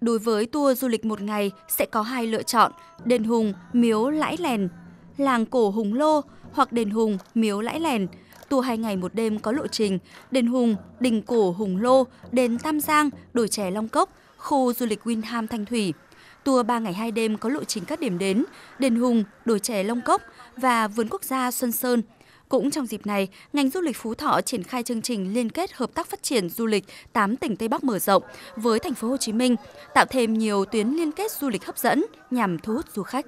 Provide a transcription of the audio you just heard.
Đối với tour du lịch một ngày sẽ có hai lựa chọn, Đền Hùng, Miếu Lãi Lèn, Làng Cổ Hùng Lô hoặc Đền Hùng, Miếu Lãi Lèn. Tour hai ngày một đêm có lộ trình Đền Hùng, Đình Cổ Hùng Lô, Đền Tam Giang, Đồi Chè Long Cốc, khu du lịch Winham Thanh Thủy. Tour 3 ngày 2 đêm có lộ trình các điểm đến Đền Hùng, Đồi Chè Long Cốc và Vườn Quốc gia Xuân Sơn, cũng trong dịp này, ngành du lịch Phú Thọ triển khai chương trình liên kết hợp tác phát triển du lịch 8 tỉnh Tây Bắc mở rộng với thành phố Hồ Chí Minh, tạo thêm nhiều tuyến liên kết du lịch hấp dẫn nhằm thu hút du khách.